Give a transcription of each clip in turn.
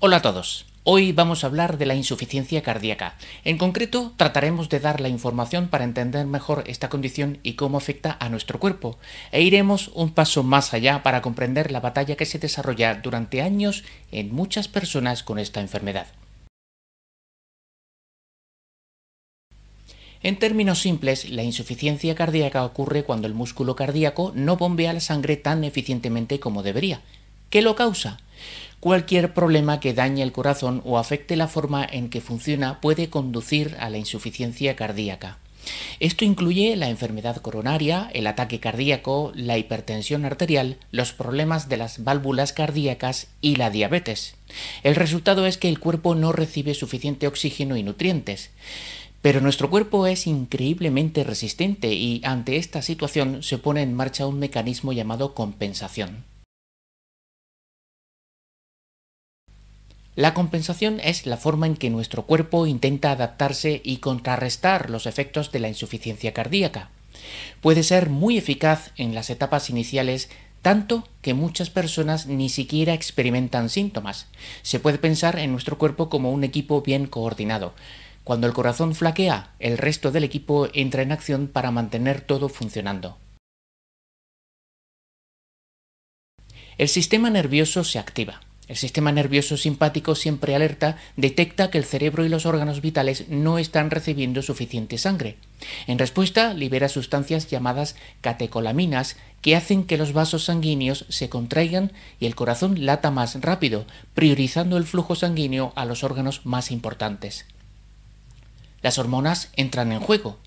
Hola a todos. Hoy vamos a hablar de la insuficiencia cardíaca. En concreto, trataremos de dar la información para entender mejor esta condición y cómo afecta a nuestro cuerpo, e iremos un paso más allá para comprender la batalla que se desarrolla durante años en muchas personas con esta enfermedad. En términos simples, la insuficiencia cardíaca ocurre cuando el músculo cardíaco no bombea la sangre tan eficientemente como debería. ¿Qué lo causa? Cualquier problema que dañe el corazón o afecte la forma en que funciona puede conducir a la insuficiencia cardíaca. Esto incluye la enfermedad coronaria, el ataque cardíaco, la hipertensión arterial, los problemas de las válvulas cardíacas y la diabetes. El resultado es que el cuerpo no recibe suficiente oxígeno y nutrientes. Pero nuestro cuerpo es increíblemente resistente y ante esta situación se pone en marcha un mecanismo llamado compensación. La compensación es la forma en que nuestro cuerpo intenta adaptarse y contrarrestar los efectos de la insuficiencia cardíaca. Puede ser muy eficaz en las etapas iniciales tanto que muchas personas ni siquiera experimentan síntomas. Se puede pensar en nuestro cuerpo como un equipo bien coordinado. Cuando el corazón flaquea, el resto del equipo entra en acción para mantener todo funcionando. El sistema nervioso se activa. El sistema nervioso simpático siempre alerta detecta que el cerebro y los órganos vitales no están recibiendo suficiente sangre. En respuesta, libera sustancias llamadas catecolaminas que hacen que los vasos sanguíneos se contraigan y el corazón lata más rápido, priorizando el flujo sanguíneo a los órganos más importantes. Las hormonas entran en juego.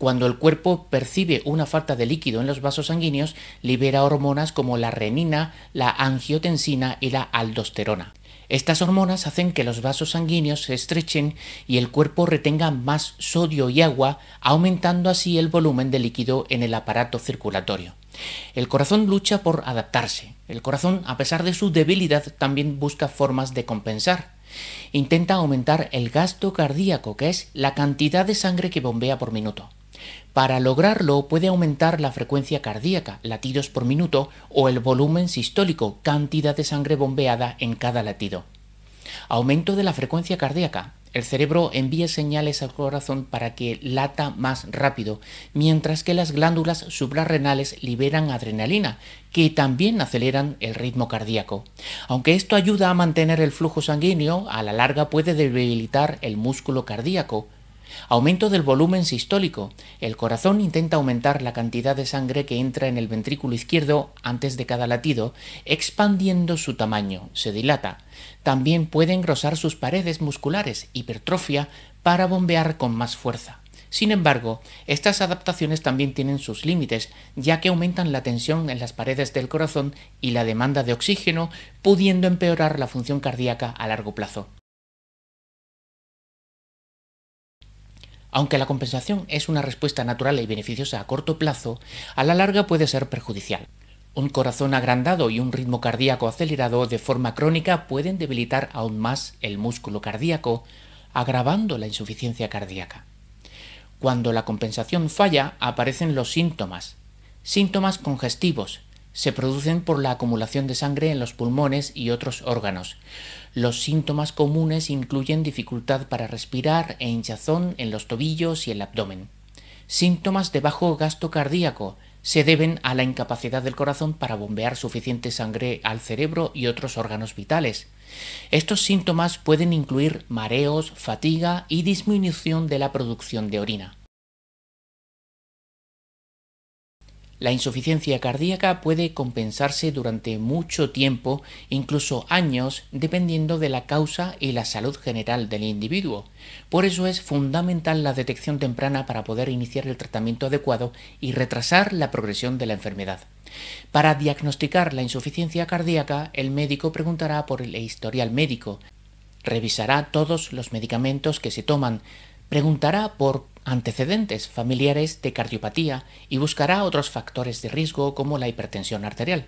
Cuando el cuerpo percibe una falta de líquido en los vasos sanguíneos, libera hormonas como la renina, la angiotensina y la aldosterona. Estas hormonas hacen que los vasos sanguíneos se estrechen y el cuerpo retenga más sodio y agua, aumentando así el volumen de líquido en el aparato circulatorio. El corazón lucha por adaptarse. El corazón, a pesar de su debilidad, también busca formas de compensar. Intenta aumentar el gasto cardíaco, que es la cantidad de sangre que bombea por minuto. Para lograrlo puede aumentar la frecuencia cardíaca, latidos por minuto, o el volumen sistólico, cantidad de sangre bombeada en cada latido. Aumento de la frecuencia cardíaca. El cerebro envía señales al corazón para que lata más rápido, mientras que las glándulas suprarrenales liberan adrenalina, que también aceleran el ritmo cardíaco. Aunque esto ayuda a mantener el flujo sanguíneo, a la larga puede debilitar el músculo cardíaco, Aumento del volumen sistólico. El corazón intenta aumentar la cantidad de sangre que entra en el ventrículo izquierdo antes de cada latido, expandiendo su tamaño, se dilata. También puede engrosar sus paredes musculares, hipertrofia, para bombear con más fuerza. Sin embargo, estas adaptaciones también tienen sus límites, ya que aumentan la tensión en las paredes del corazón y la demanda de oxígeno, pudiendo empeorar la función cardíaca a largo plazo. Aunque la compensación es una respuesta natural y beneficiosa a corto plazo, a la larga puede ser perjudicial. Un corazón agrandado y un ritmo cardíaco acelerado de forma crónica pueden debilitar aún más el músculo cardíaco, agravando la insuficiencia cardíaca. Cuando la compensación falla, aparecen los síntomas. Síntomas congestivos, se producen por la acumulación de sangre en los pulmones y otros órganos. Los síntomas comunes incluyen dificultad para respirar e hinchazón en los tobillos y el abdomen. Síntomas de bajo gasto cardíaco se deben a la incapacidad del corazón para bombear suficiente sangre al cerebro y otros órganos vitales. Estos síntomas pueden incluir mareos, fatiga y disminución de la producción de orina. La insuficiencia cardíaca puede compensarse durante mucho tiempo, incluso años, dependiendo de la causa y la salud general del individuo. Por eso es fundamental la detección temprana para poder iniciar el tratamiento adecuado y retrasar la progresión de la enfermedad. Para diagnosticar la insuficiencia cardíaca, el médico preguntará por el historial médico, revisará todos los medicamentos que se toman, Preguntará por antecedentes familiares de cardiopatía y buscará otros factores de riesgo como la hipertensión arterial.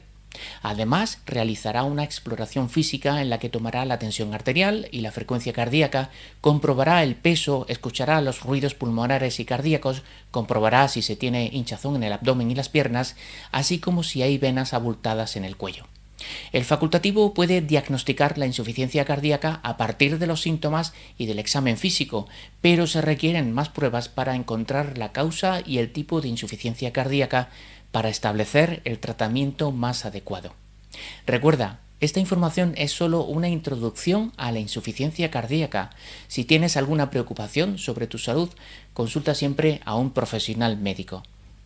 Además, realizará una exploración física en la que tomará la tensión arterial y la frecuencia cardíaca, comprobará el peso, escuchará los ruidos pulmonares y cardíacos, comprobará si se tiene hinchazón en el abdomen y las piernas, así como si hay venas abultadas en el cuello. El facultativo puede diagnosticar la insuficiencia cardíaca a partir de los síntomas y del examen físico, pero se requieren más pruebas para encontrar la causa y el tipo de insuficiencia cardíaca para establecer el tratamiento más adecuado. Recuerda, esta información es solo una introducción a la insuficiencia cardíaca. Si tienes alguna preocupación sobre tu salud, consulta siempre a un profesional médico.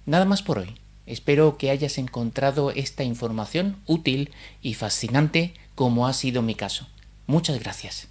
Nada más por hoy. Espero que hayas encontrado esta información útil y fascinante como ha sido mi caso. Muchas gracias.